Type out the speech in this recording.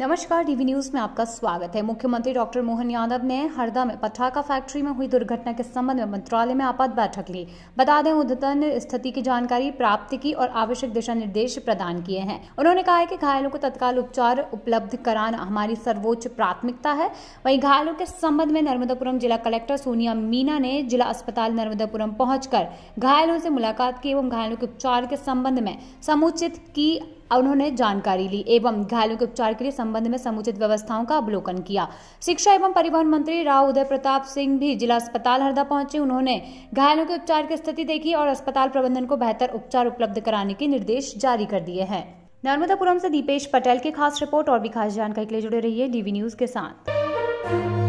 नमस्कार DV news में आपका स्वागत है मुख्यमंत्री डॉक्टर मोहन यादव ने हरदा में पटाखा फैक्ट्री में हुई दुर्घटना के संबंध में मंत्रालय में आपात बैठक ली बता दें उद्यतन स्थिति की जानकारी प्राप्त की और आवश्यक दिशा निर्देश प्रदान किए हैं उन्होंने कहा है कि घायलों को तत्काल उपचार उपलब्ध कराना हमारी सर्वोच्च प्राथमिकता है वहीं घायलों के संबंध में नर्मदापुरम जिला कलेक्टर सोनिया मीना ने जिला अस्पताल नर्मदापुरम पहुंचकर घायलों से मुलाकात की एवं घायलों के उपचार के संबंध में समुचित की उन्होंने जानकारी ली एवं घायलों के उपचार के लिए संबंध में समुचित व्यवस्थाओं का अवलोकन किया शिक्षा एवं परिवहन मंत्री राव उदय प्रताप सिंह भी जिला अस्पताल हरदा पहुंचे उन्होंने घायलों के उपचार की स्थिति देखी और अस्पताल प्रबंधन को बेहतर उपचार उपलब्ध कराने के निर्देश जारी कर दिए है नर्मदापुरम से दीपेश पटेल की खास रिपोर्ट और भी खास जानकारी के लिए जुड़े है डीवी न्यूज के साथ